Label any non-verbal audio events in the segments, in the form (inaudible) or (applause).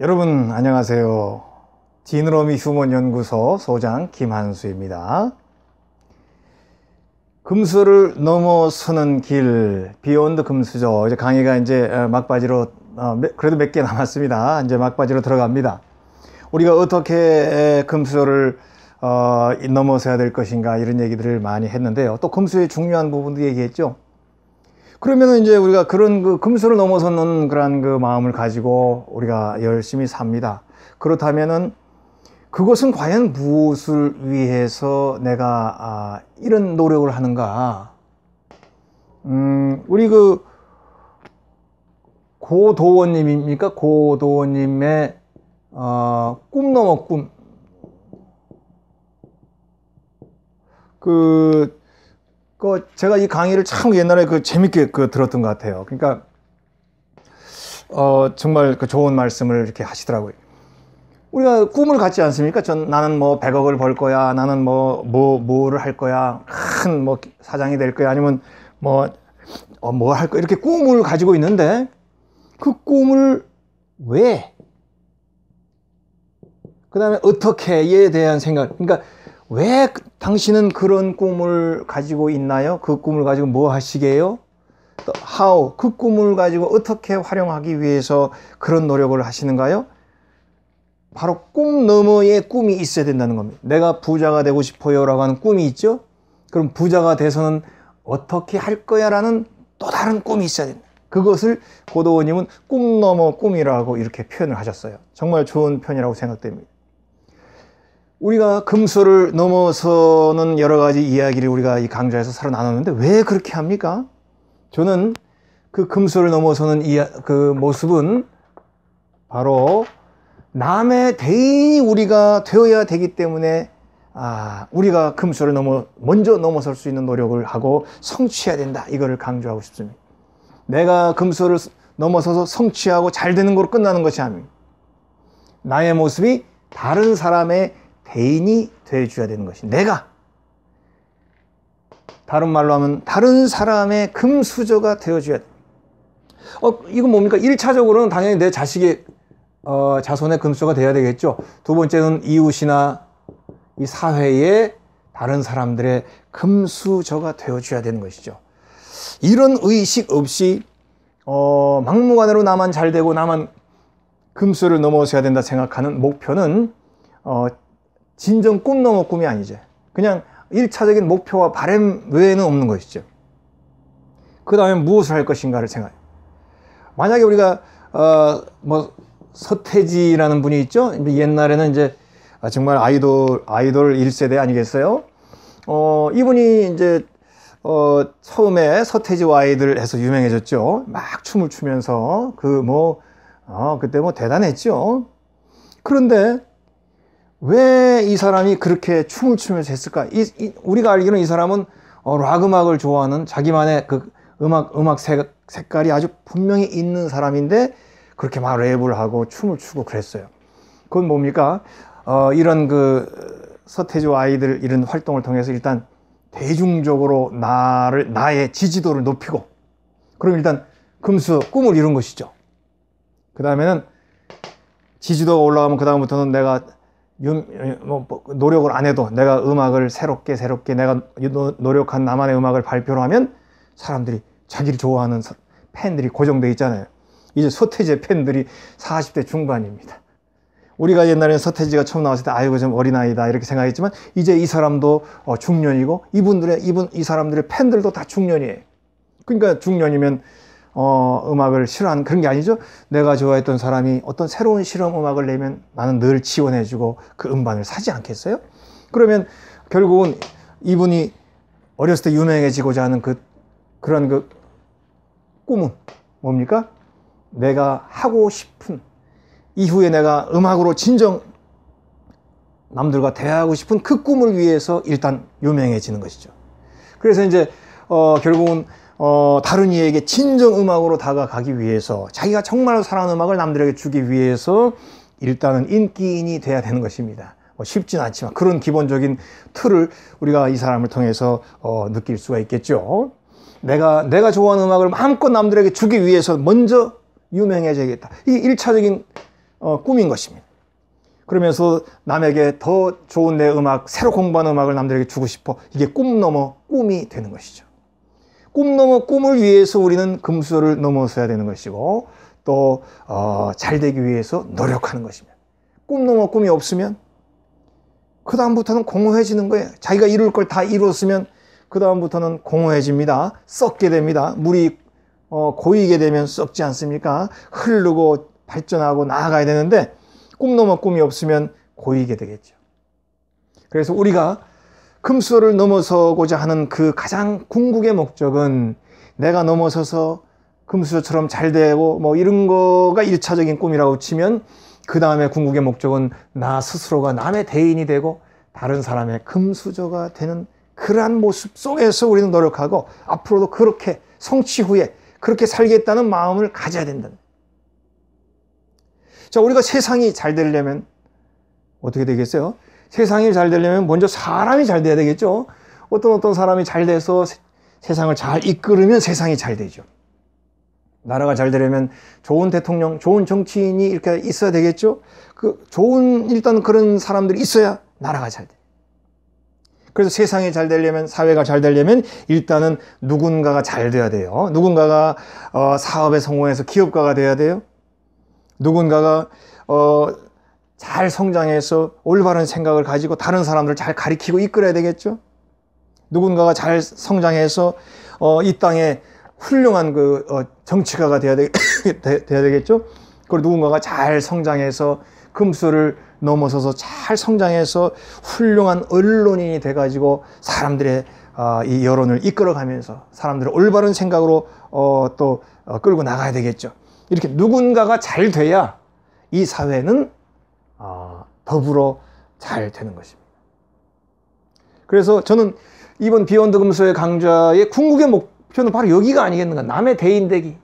여러분 안녕하세요. 디너미 휴먼 연구소 소장 김한수입니다. 금수를 넘어서는 길 비욘드 금수죠. 이제 강의가 이제 어, 막바지로 어, 그래도 몇 개 남았습니다. 이제 막바지로 들어갑니다. 우리가 어떻게 금수를 어, 넘어서야 될 것인가 이런 얘기들을 많이 했는데요. 또 금수의 중요한 부분도 얘기했죠. 그러면 이제 우리가 그런 그 금수를 넘어서는 그런 그 마음을 가지고 우리가 열심히 삽니다. 그렇다면은 그것은 과연 무엇을 위해서 내가 아, 이런 노력을 하는가? 음, 우리 그 고도원님입니까? 고도원님의 어, 꿈 넘어 꿈. 그그 제가 이 강의를 참 옛날에 그 재밌게 그 들었던 것 같아요. 그러니까 어 정말 그 좋은 말씀을 이렇게 하시더라고요. 우리가 꿈을 갖지 않습니까? 전 나는 뭐 100억을 벌 거야. 나는 뭐뭐 뭐, 뭐 를할 거야. 큰 뭐 사장이 될 거야. 아니면 뭐뭐할 어, 거야. 이렇게 꿈을 가지고 있는데 그 꿈을 왜? 그다음에 어떻게에 대한 생각. 그러니까 왜 당신은 그런 꿈을 가지고 있나요? 그 꿈을 가지고 뭐 하시게요? how 그 꿈을 가지고 어떻게 활용하기 위해서 그런 노력을 하시는가요? 바로 꿈 너머에 꿈이 있어야 된다는 겁니다. 내가 부자가 되고 싶어요라고 하는 꿈이 있죠. 그럼 부자가 돼서는 어떻게 할 거야라는 또 다른 꿈이 있어야 된다. 그것을 고도원님은 꿈 너머 꿈이라고 이렇게 표현을 하셨어요. 정말 좋은 편이라고 생각됩니다. 우리가 금수를 넘어서는 여러 가지 이야기를 우리가 이 강좌에서 서로 나눴는데 왜 그렇게 합니까? 저는 그 금수를 넘어서는 이, 그 모습은 바로 남의 대인이 우리가 되어야 되기 때문에 아, 우리가 금수를 넘어, 먼저 넘어설 수 있는 노력을 하고 성취해야 된다. 이거를 강조하고 싶습니다. 내가 금수를 넘어서서 성취하고 잘 되는 걸로 끝나는 것이 아닙니다. 나의 모습이 다른 사람의 개인이 돼줘야 되는 것이 내가 다른 말로 하면 다른 사람의 금수저가 되어줘야 돼. 어, 이건 뭡니까? 1차적으로는 당연히 내 자식의 어, 자손의 금수저가 되어야 되겠죠. 두 번째는 이웃이나 이 사회의 다른 사람들의 금수저가 되어줘야 되는 것이죠. 이런 의식 없이 어, 막무가내로 나만 잘 되고 나만 금수를 넘어서야 된다 생각하는 목표는 어, 진정 꿈 넘어 꿈이 아니죠. 그냥 1차적인 목표와 바램 외에는 없는 것이죠. 그 다음에 무엇을 할 것인가를 생각해요. 만약에 우리가, 어, 뭐, 서태지라는 분이 있죠? 옛날에는 이제 아, 정말 아이돌, 아이돌 1세대 아니겠어요? 어, 이분이 이제, 어, 처음에 서태지와 아이들 해서 유명해졌죠. 막 춤을 추면서 그 뭐, 어, 그때 뭐 대단했죠. 그런데 왜이 사람이 그렇게 춤을 추면서 했을까? 이, 이, 우리가 알기로는 이 사람은 어, 락 음악을 좋아하는 자기만의 그 음악 음악 색, 색깔이 아주 분명히 있는 사람인데 그렇게 막 랩을 하고 춤을 추고 그랬어요. 그건 뭡니까? 어, 이런 그 서태조 아이들 이런 활동을 통해서 일단 대중적으로 나를 나의 지지도를 높이고 그럼 일단 금수 꿈을 이룬 것이죠. 그 다음에는 지지도가 올라가면 그 다음부터는 내가 뭐, 뭐, 노력을 안 해도 내가 음악을 새롭게 새롭게 내가 노력한 나만의 음악을 발표를 하면 사람들이 자기를 좋아하는 팬들이 고정돼 있잖아요. 이제 서태지의 팬들이 40대 중반입니다. 우리가 옛날에 서태지가 처음 나왔을 때 아이고 좀 어린아이다 이렇게 생각했지만 이제 이 사람도 어, 중년이고 이분들의 이분 이 사람들의 팬들도 다 중년이에요. 그러니까 중년이면 어, 음악을 싫어하는 그런 게 아니죠. 내가 좋아했던 사람이 어떤 새로운 실험 음악을 내면 나는 늘 지원해주고 그 음반을 사지 않겠어요? 그러면 결국은 이분이 어렸을 때 유명해지고자 하는 그 그런 그 꿈은 뭡니까? 내가 하고 싶은 이후에 내가 음악으로 진정 남들과 대화하고 싶은 그 꿈을 위해서 일단 유명해지는 것이죠. 그래서 이제 어, 결국은 어, 다른 이에게 진정 음악으로 다가가기 위해서 자기가 정말로 사랑하는 음악을 남들에게 주기 위해서 일단은 인기인이 돼야 되는 것입니다. 뭐 쉽진 않지만 그런 기본적인 틀을 우리가 이 사람을 통해서 어, 느낄 수가 있겠죠. 내가 내가 좋아하는 음악을 마음껏 남들에게 주기 위해서 먼저 유명해져야겠다. 이게 일차적인 어, 꿈인 것입니다. 그러면서 남에게 더 좋은 내 음악, 새로 공부한 음악을 남들에게 주고 싶어. 이게 꿈 넘어 꿈이 되는 것이죠. 꿈 넘어 꿈을 위해서 우리는 금수를 저 넘어서야 되는 것이고 또 어, 잘되기 위해서 노력하는 것입니다. 꿈 넘어 꿈이 없으면 그 다음부터는 공허해지는 거예요. 자기가 이룰 걸 다 이뤘으면 그 다음부터는 공허해집니다. 썩게 됩니다. 물이 어, 고이게 되면 썩지 않습니까? 흐르고 발전하고 나아가야 되는데 꿈 넘어 꿈이 없으면 고이게 되겠죠. 그래서 우리가 금수를 넘어서고자 하는 그 가장 궁극의 목적은 내가 넘어서서 금수저처럼 잘 되고 뭐 이런 거가 일차적인 꿈이라고 치면 그 다음에 궁극의 목적은 나 스스로가 남의 대인이 되고 다른 사람의 금수저가 되는 그러한 모습 속에서 우리는 노력하고 앞으로도 그렇게 성취 후에 그렇게 살겠다는 마음을 가져야 된다. 자, 우리가 세상이 잘 되려면 어떻게 되겠어요? 세상이 잘 되려면 먼저 사람이 잘 돼야 되겠죠. 어떤 어떤 사람이 잘 돼서 세, 세상을 잘 이끌으면 세상이 잘 되죠. 나라가 잘 되려면 좋은 대통령, 좋은 정치인이 이렇게 있어야 되겠죠. 그 좋은 일단 그런 사람들이 있어야 나라가 잘 돼. 그래서 세상이 잘 되려면 사회가 잘 되려면 일단은 누군가가 잘 돼야 돼요. 누군가가 어, 사업에 성공해서 기업가가 돼야 돼요. 누군가가 어, 잘 성장해서 올바른 생각을 가지고 다른 사람들을 잘 가리키고 이끌어야 되겠죠. 누군가가 잘 성장해서 어, 이 땅에 훌륭한 그 어, 정치가가 돼야, 되, (coughs) 돼야 되겠죠. 그리고 누군가가 잘 성장해서 금수를 넘어서서 잘 성장해서 훌륭한 언론인이 돼가지고 사람들의 어, 이 여론을 이끌어가면서 사람들을 올바른 생각으로 어, 또 어, 끌고 나가야 되겠죠. 이렇게 누군가가 잘 돼야 이 사회는 아, 더불어 잘 되는 것입니다. 그래서 저는 이번 비욘드 금수의 강좌의 궁극의 목표는 바로 여기가 아니겠는가. 남의 대인되기,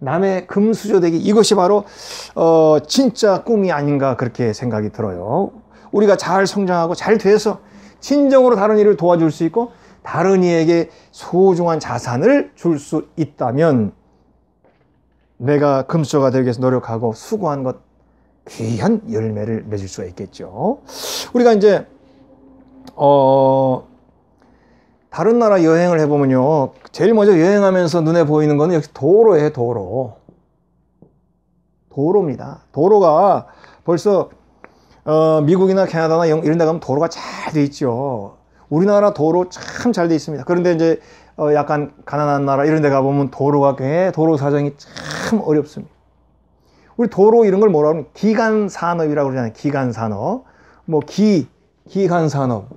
남의 금수저되기 이것이 바로 어, 진짜 꿈이 아닌가 그렇게 생각이 들어요. 우리가 잘 성장하고 잘 돼서 진정으로 다른 이를 도와줄 수 있고 다른 이에게 소중한 자산을 줄 수 있다면 내가 금수저가 되기 위해서 노력하고 수고한 것 귀한 열매를 맺을 수가 있겠죠. 우리가 이제 어 다른 나라 여행을 해보면요. 제일 먼저 여행하면서 눈에 보이는 거는 역시 도로예요, 도로. 도로입니다. 도로가 벌써 어, 미국이나 캐나다나 이런 데 가면 도로가 잘 돼 있죠. 우리나라 도로 참 잘 돼 있습니다. 그런데 이제 어, 약간 가난한 나라 이런 데 가보면 도로가 꽤 도로 사정이 참 어렵습니다. 우리 도로 이런 걸 뭐라 하러면 기간 산업이라고 그러잖아요. 기간 산업. 뭐 기, 기간 산업.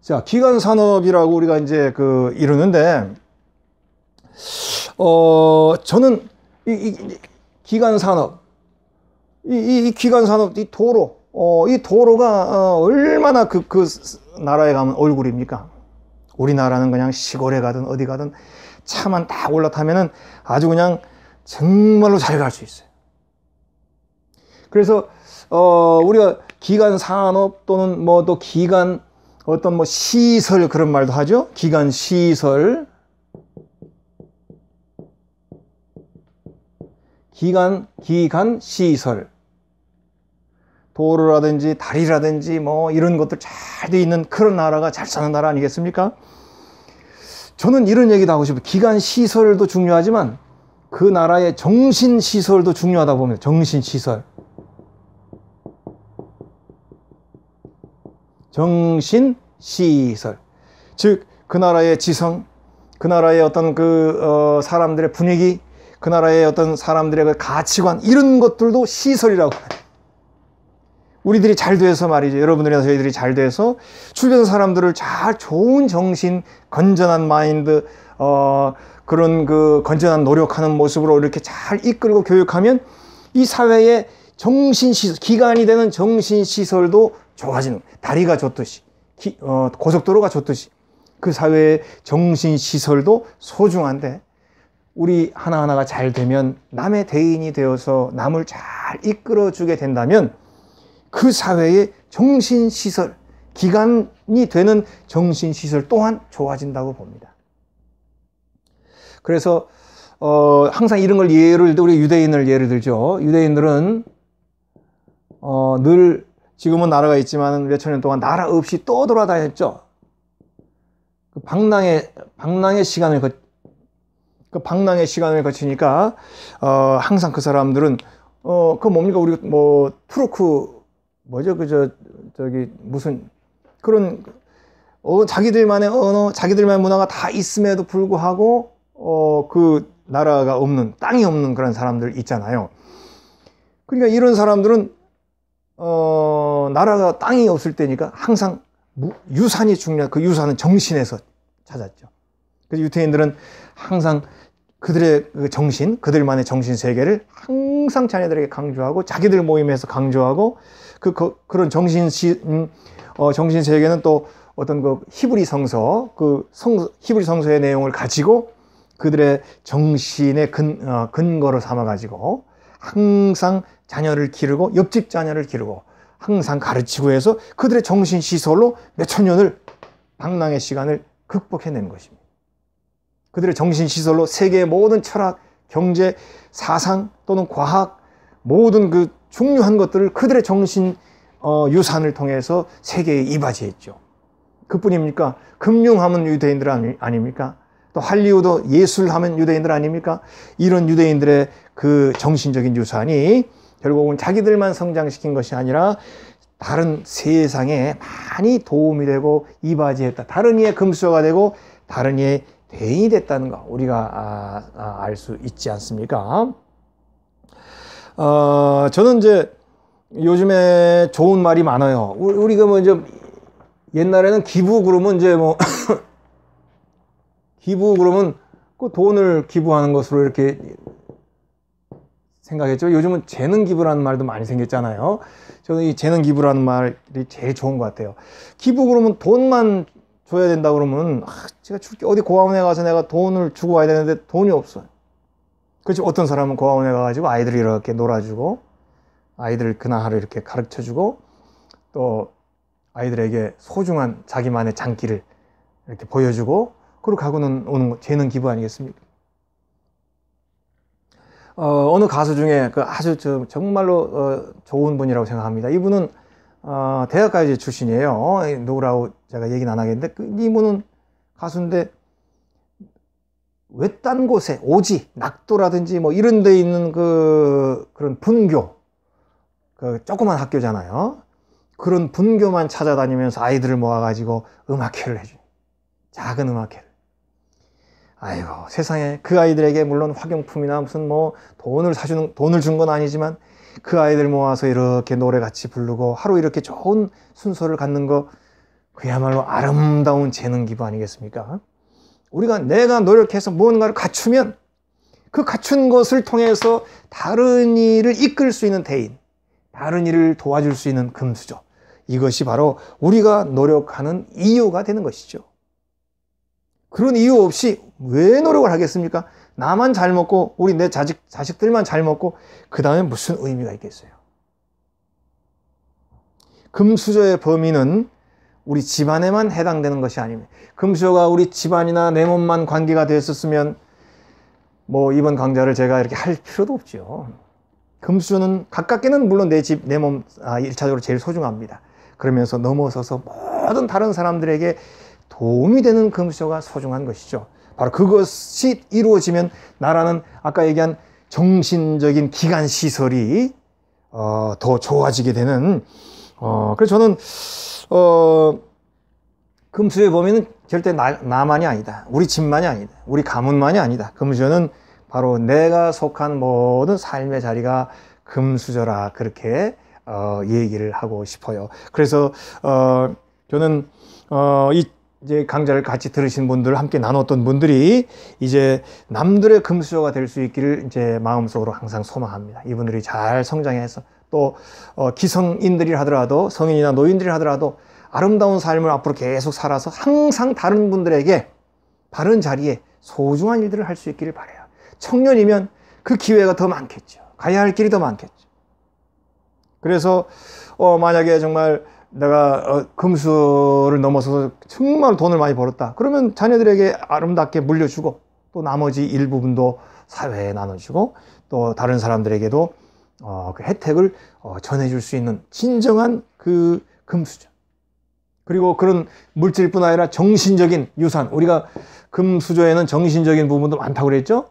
자, 기간 산업이라고 우리가 이제 그 이루는데, 어, 저는 이, 이 기간 산업, 이, 이 기간 산업, 이 도로, 어, 이 도로가 어, 얼마나 그, 그 나라에 가면 얼굴입니까? 우리나라는 그냥 시골에 가든 어디 가든 차만 딱 올라타면은 아주 그냥 정말로 잘 갈 수 있어요. 그래서 어, 우리가 기간 산업 또는 뭐 또 기간 어떤 뭐 시설 그런 말도 하죠. 기간 시설. 기간 기간 시설. 도로라든지 다리라든지 뭐 이런 것들 잘 돼 있는 그런 나라가 잘 사는 나라 아니겠습니까? 저는 이런 얘기도 하고 싶어요. 기관 시설도 중요하지만 그 나라의 정신 시설도 중요하다 보면 정신 시설. 정신 시설. 즉, 그 나라의 지성, 그 나라의 어떤 그, 어, 사람들의 분위기, 그 나라의 어떤 사람들의 그 가치관, 이런 것들도 시설이라고. 우리들이 잘 돼서 말이죠. 여러분들이나 저희들이 잘 돼서 주변 사람들을 잘 좋은 정신, 건전한 마인드, 어, 그런 그 건전한 노력하는 모습으로 이렇게 잘 이끌고 교육하면 이 사회의 정신시설, 기간이 되는 정신시설도 좋아지는, 다리가 좋듯이, 기, 어, 고속도로가 좋듯이 그 사회의 정신시설도 소중한데 우리 하나하나가 잘 되면 남의 대인이 되어서 남을 잘 이끌어주게 된다면 그 사회의 정신시설, 기간이 되는 정신시설 또한 좋아진다고 봅니다. 그래서 어, 항상 이런 걸 예를 들어 우리 유대인을 예를 들죠. 유대인들은 어, 늘 지금은 나라가 있지만 몇천 년 동안 나라 없이 또 돌아다녔죠. 그 방랑의 방랑의 시간을 거, 그 방랑의 시간을 거치니까 어, 항상 그 사람들은 어, 그 뭡니까 우리 뭐 투르크 뭐죠 그저 저기 무슨 그런 어, 자기들만의 언어, 자기들만의 문화가 다 있음에도 불구하고 어, 그 나라가 없는 땅이 없는 그런 사람들 있잖아요. 그러니까 이런 사람들은 어, 나라가 땅이 없을 때니까 항상 유산이 중요한 그 유산은 정신에서 찾았죠. 그래서 유태인들은 항상 그들의 그 정신, 그들만의 정신 세계를 항상 자녀들에게 강조하고 자기들 모임에서 강조하고 그, 그 그런 정신 시, 음, 어, 정신 세계는 또 어떤 그 히브리 성서 그 성, 히브리 성서의 내용을 가지고 그들의 정신의 근, 어, 근거로 삼아 가지고 항상 자녀를 기르고 옆집 자녀를 기르고 항상 가르치고 해서 그들의 정신 시설로 몇 천 년을 방랑의 시간을 극복해낸 것입니다. 그들의 정신 시설로 세계의 모든 철학, 경제, 사상 또는 과학 모든 그 중요한 것들을 그들의 정신 어, 유산을 통해서 세계에 이바지했죠. 그뿐입니까? 금융하면 유대인들 아닙니까? 또 할리우드 예술하면 유대인들 아닙니까? 이런 유대인들의 그 정신적인 유산이 결국은 자기들만 성장시킨 것이 아니라 다른 세상에 많이 도움이 되고 이바지했다. 다른 이의 금수저가 되고 다른 이의 대인이 됐다는 거 우리가 아, 아, 알 수 있지 않습니까? 어, 저는 이제 요즘에 좋은 말이 많아요. 우리가 그 뭐 이제 옛날에는 기부 그러면 이제 뭐 (laughs) 기부 그러면 그 돈을 기부하는 것으로 이렇게 생각했죠. 요즘은 재능 기부라는 말도 많이 생겼잖아요. 저는 이 재능 기부라는 말이 제일 좋은 것 같아요. 기부 그러면 돈만 줘야 된다 그러면 아, 제가 줄게 어디 고아원에 가서 내가 돈을 주고 와야 되는데 돈이 없어요. 그렇죠. 어떤 사람은 고아원에 가가지고 아이들이 이렇게 놀아주고 아이들 그날 하 이렇게 가르쳐주고 또 아이들에게 소중한 자기만의 장기를 이렇게 보여주고 그리고 가고는 오는 재능 기부 아니겠습니까? 어, 느 가수 중에 그 아주 저, 정말로 어, 좋은 분이라고 생각합니다. 이분은 어, 대학까지 출신이에요. 누구라고 어, 제가 얘기는 안 하겠는데 그, 이분은 가수인데 외딴 곳에 오지 낙도라든지 뭐 이런 데 있는 그 그런 분교 그 조그만 학교잖아요 그런 분교만 찾아다니면서 아이들을 모아가지고 음악회를 해줘요 작은 음악회를 아이고 세상에 그 아이들에게 물론 화경품이나 무슨 뭐 돈을 사주는 돈을 준 건 아니지만 그 아이들 모아서 이렇게 노래 같이 부르고 하루 이렇게 좋은 순서를 갖는 거 그야말로 아름다운 재능 기부 아니겠습니까? 우리가 내가 노력해서 무언가를 갖추면 그 갖춘 것을 통해서 다른 일을 이끌 수 있는 대인, 다른 일을 도와줄 수 있는 금수저. 이것이 바로 우리가 노력하는 이유가 되는 것이죠. 그런 이유 없이 왜 노력을 하겠습니까? 나만 잘 먹고 우리 내 자식, 자식들만 잘 먹고 그 다음에 무슨 의미가 있겠어요? 금수저의 범위는 우리 집안에만 해당되는 것이 아닙니다. 금수저가 우리 집안이나 내 몸만 관계가 됐었으면 뭐 이번 강좌를 제가 이렇게 할 필요도 없죠 금수저는 가깝게는 물론 내 집, 내 몸, 아, 1차적으로 제일 소중합니다. 그러면서 넘어서서 모든 다른 사람들에게 도움이 되는 금수저가 소중한 것이죠. 바로 그것이 이루어지면 나라는 아까 얘기한 정신적인 기관 시설이 어, 더 좋아지게 되는 어, 그래서 저는, 어, 금수의 범위는 절대 나, 나만이 아니다. 우리 집만이 아니다. 우리 가문만이 아니다. 금수저는 바로 내가 속한 모든 삶의 자리가 금수저라 그렇게 어, 얘기를 하고 싶어요. 그래서 어, 저는 어, 이 이제 강좌를 같이 들으신 분들 함께 나눴던 분들이 이제 남들의 금수저가 될 수 있기를 이제 마음속으로 항상 소망합니다. 이분들이 잘 성장해서 또 어, 기성인들이 하더라도 성인이나 노인들이 하더라도 아름다운 삶을 앞으로 계속 살아서 항상 다른 분들에게 바른 자리에 소중한 일들을 할 수 있기를 바래요. 청년이면 그 기회가 더 많겠죠. 가야 할 길이 더 많겠죠. 그래서 어, 만약에 정말 내가 어, 금수를 넘어서서 정말 돈을 많이 벌었다. 그러면 자녀들에게 아름답게 물려주고 또 나머지 일부분도 사회에 나눠주고 또 다른 사람들에게도 어, 그 혜택을 어, 전해줄 수 있는 진정한 그 금수저. 그리고 그런 물질뿐 아니라 정신적인 유산. 우리가 금수저에는 정신적인 부분도 많다고 그랬죠?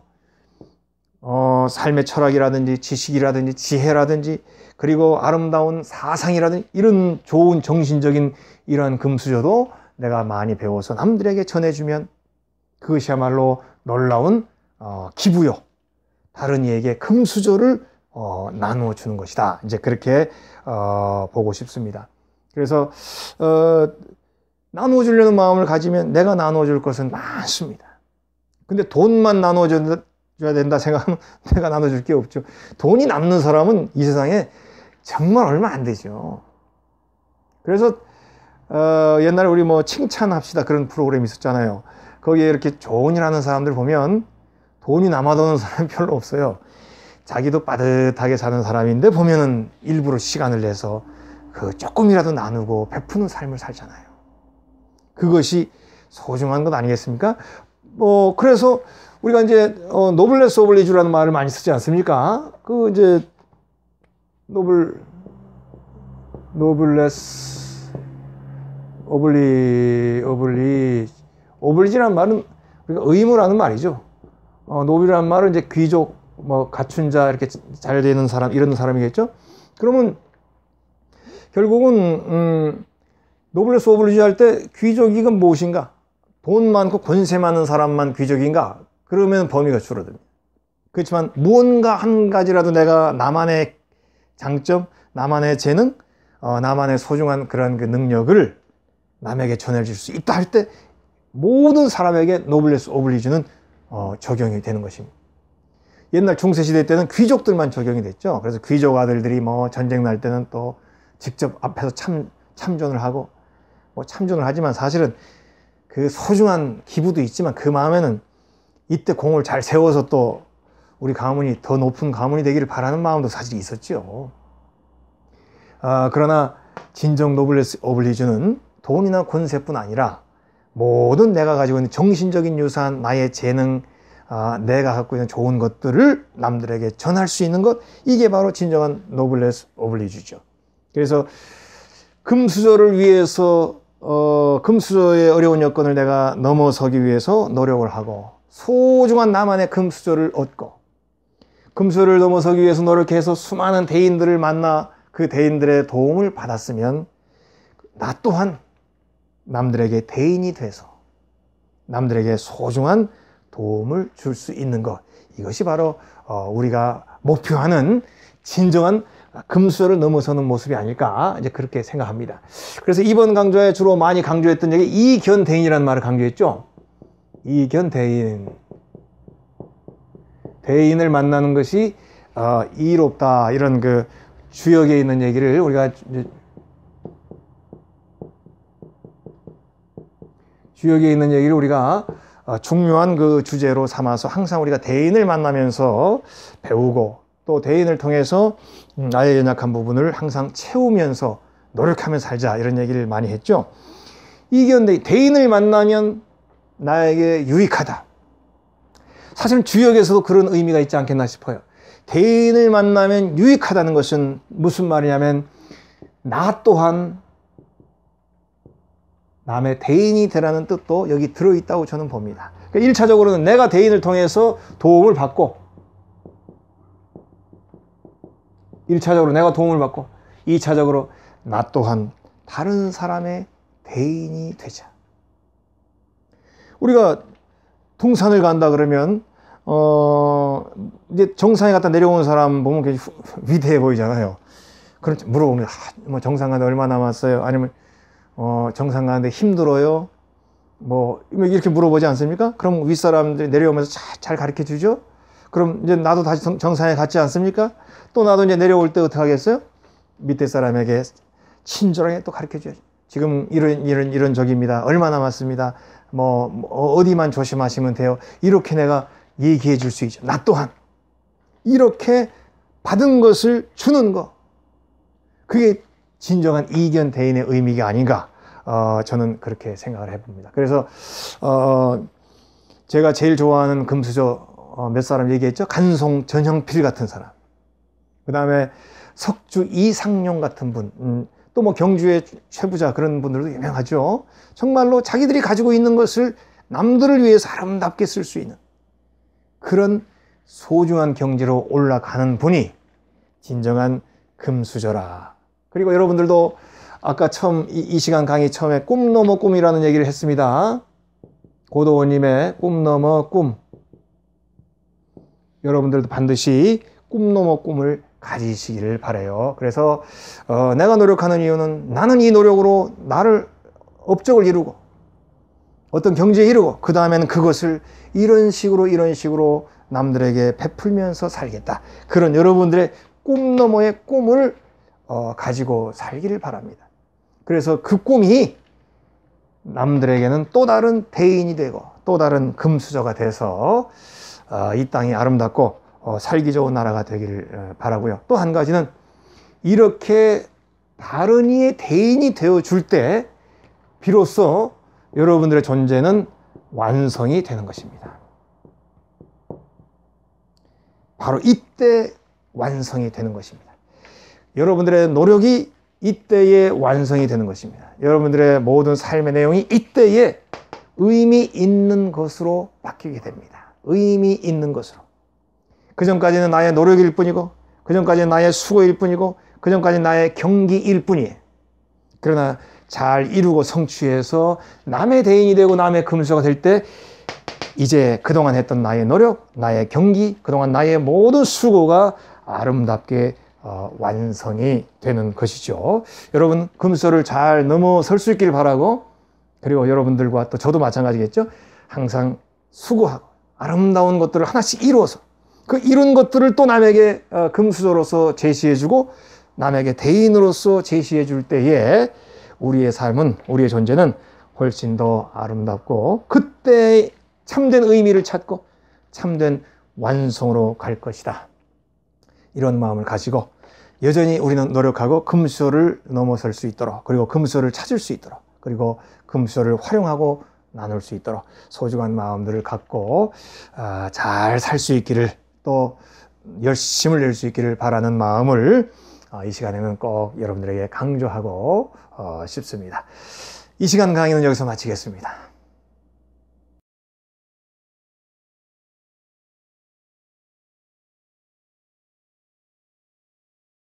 어, 삶의 철학이라든지 지식이라든지 지혜라든지 그리고 아름다운 사상이라든지 이런 좋은 정신적인 이러한 금수저도 내가 많이 배워서 남들에게 전해주면 그것이야말로 놀라운 어, 기부요. 다른 이에게 금수저를 어, 나누어 주는 것이다. 이제 그렇게 어, 보고 싶습니다. 그래서 어, 나누어 주려는 마음을 가지면 내가 나누어 줄 것은 많습니다. 근데 돈만 나누어 줘야 된다 생각하면 (laughs) 내가 나눠 줄 게 없죠. 돈이 남는 사람은 이 세상에 정말 얼마 안 되죠. 그래서 어, 옛날에 우리 뭐 칭찬합시다 그런 프로그램 이 있었잖아요. 거기에 이렇게 좋은 일 하는 사람들 보면 돈이 남아도는 사람 별로 없어요. 자기도 빠듯하게 사는 사람인데 보면은 일부러 시간을 내서 그 조금이라도 나누고 베푸는 삶을 살잖아요. 그것이 소중한 것 아니겠습니까? 뭐 그래서 우리가 이제 어, 노블레스 오블리주라는 말을 많이 쓰지 않습니까? 그 이제 노블 노블레스 오블리 오블리 오블리지라는 말은 우리가 의무라는 말이죠. 어, 노블이라는 말은 이제 귀족 뭐 갖춘 자 이렇게 잘 되는 사람 이런 사람이겠죠. 그러면 결국은 음, 노블레스 오블리주 할때 귀족이 건 무엇인가? 돈 많고 권세 많은 사람만 귀족인가? 그러면 범위가 줄어듭니다. 그렇지만 무언가 한 가지라도 내가 나만의 장점, 나만의 재능, 어, 나만의 소중한 그런 그 능력을 남에게 전해줄 수 있다 할 때 모든 사람에게 노블레스 오블리주는 어, 적용이 되는 것입니다. 옛날 중세시대 때는 귀족들만 적용이 됐죠. 그래서 귀족 아들들이 뭐 전쟁 날 때는 또 직접 앞에서 참, 참전을 하고 뭐 참전을 하지만 사실은 그 소중한 기부도 있지만 그 마음에는 이때 공을 잘 세워서 또 우리 가문이 더 높은 가문이 되기를 바라는 마음도 사실 있었죠 아, 그러나 진정 노블레스 오블리주는 돈이나 권세뿐 아니라 모든 내가 가지고 있는 정신적인 유산, 나의 재능, 아, 내가 갖고 있는 좋은 것들을 남들에게 전할 수 있는 것 이게 바로 진정한 노블레스 오블리주죠. 그래서 금수저를 위해서 어, 금수저의 어려운 여건을 내가 넘어서기 위해서 노력을 하고 소중한 나만의 금수저를 얻고 금수저를 넘어서기 위해서 노력해서 수많은 대인들을 만나 그 대인들의 도움을 받았으면 나 또한 남들에게 대인이 돼서 남들에게 소중한 도움을 줄 수 있는 것. 이것이 바로 어, 우리가 목표하는 진정한 금수를 넘어서는 모습이 아닐까 이제 그렇게 생각합니다. 그래서 이번 강좌에 주로 많이 강조했던 얘기 이견대인이라는 말을 강조했죠. 이견대인 대인을 만나는 것이 어, 이롭다 이런 그 주역에 있는 얘기를 우리가 주역에 있는 얘기를 우리가 아, 중요한 그 주제로 삼아서 항상 우리가 대인을 만나면서 배우고 또 대인을 통해서 음, 나의 연약한 부분을 항상 채우면서 노력하며 살자 이런 얘기를 많이 했죠. 이견데 대인을 만나면 나에게 유익하다. 사실 주역에서도 그런 의미가 있지 않겠나 싶어요. 대인을 만나면 유익하다는 것은 무슨 말이냐면 나 또한 남의 대인이 되라는 뜻도 여기 들어있다고 저는 봅니다. 1차적으로는 그러니까 내가 대인을 통해서 도움을 받고 1차적으로 내가 도움을 받고 2차적으로 나 또한 다른 사람의 대인이 되자. 우리가 등산을 간다 그러면 어 이제 정상에 갔다 내려오 사람 보면 굉장히 위대해 보이잖아요. 그런 그렇죠. 물어보면 아, 뭐 정상 간다 얼마 남았어요? 아니면 어, 정상 가는데 힘들어요? 뭐, 뭐, 이렇게 물어보지 않습니까? 그럼 윗사람들이 내려오면서 잘, 잘 가르쳐 주죠? 그럼 이제 나도 다시 정상에 갔지 않습니까? 또 나도 이제 내려올 때 어떻게 하겠어요? 밑에 사람에게 친절하게 또 가르쳐 줘야죠. 지금 이런, 이런, 이런 적입니다. 얼마 남았습니다. 뭐, 뭐 어, 어디만 조심하시면 돼요. 이렇게 내가 얘기해 줄 수 있죠. 나 또한. 이렇게 받은 것을 주는 거. 그게 진정한 이견 대인의 의미가 아닌가 어, 저는 그렇게 생각을 해봅니다. 그래서 어, 제가 제일 좋아하는 금수저 어, 몇 사람 얘기했죠. 간송 전형필 같은 사람. 그 다음에 석주 이상용 같은 분. 음, 또 뭐 경주의 최부자 그런 분들도 유명하죠. 정말로 자기들이 가지고 있는 것을 남들을 위해서 아름답게 쓸 수 있는 그런 소중한 경지로 올라가는 분이 진정한 금수저라 그리고 여러분들도 아까 처음 이, 이 시간 강의 처음에 꿈 넘어 꿈이라는 얘기를 했습니다. 고도원님의 꿈 넘어 꿈. 여러분들도 반드시 꿈 넘어 꿈을 가지시기를 바래요. 그래서 어, 내가 노력하는 이유는 나는 이 노력으로 나를 업적을 이루고 어떤 경제에 이루고 그 다음에는 그것을 이런 식으로 이런 식으로 남들에게 베풀면서 살겠다. 그런 여러분들의 꿈넘어의 꿈을 어, 가지고 살기를 바랍니다. 그래서 그 꿈이 남들에게는 또 다른 대인이 되고 또 다른 금수저가 돼서 어, 이 땅이 아름답고 어, 살기 좋은 나라가 되기를 어, 바라고요. 또 한 가지는 이렇게 바른 이의 대인이 되어 줄 때 비로소 여러분들의 존재는 완성이 되는 것입니다. 바로 이때 완성이 되는 것입니다. 여러분들의 노력이 이때에 완성이 되는 것입니다. 여러분들의 모든 삶의 내용이 이때에 의미 있는 것으로 바뀌게 됩니다. 의미 있는 것으로. 그 전까지는 나의 노력일 뿐이고, 그 전까지는 나의 수고일 뿐이고, 그 전까지는 나의 경기일 뿐이에요. 그러나 잘 이루고 성취해서 남의 대인이 되고 남의 금수가 될 때 이제 그동안 했던 나의 노력, 나의 경기, 그동안 나의 모든 수고가 아름답게 어, 완성이 되는 것이죠. 여러분 금수를 잘 넘어설 수 있길 바라고 그리고 여러분들과 또 저도 마찬가지겠죠. 항상 수고하고 아름다운 것들을 하나씩 이루어서 그 이룬 것들을 또 남에게 어, 금수저로서 제시해주고 남에게 대인으로서 제시해줄 때에 우리의 삶은 우리의 존재는 훨씬 더 아름답고 그때 참된 의미를 찾고 참된 완성으로 갈 것이다. 이런 마음을 가지고 여전히 우리는 노력하고 금수를 넘어설 수 있도록 그리고 금수를 찾을 수 있도록 그리고 금수를 활용하고 나눌 수 있도록 소중한 마음들을 갖고 아, 잘 살 수 있기를 또 열심을 낼 수 있기를 바라는 마음을 어, 이 시간에는 꼭 여러분들에게 강조하고 어, 싶습니다. 이 시간 강의는 여기서 마치겠습니다.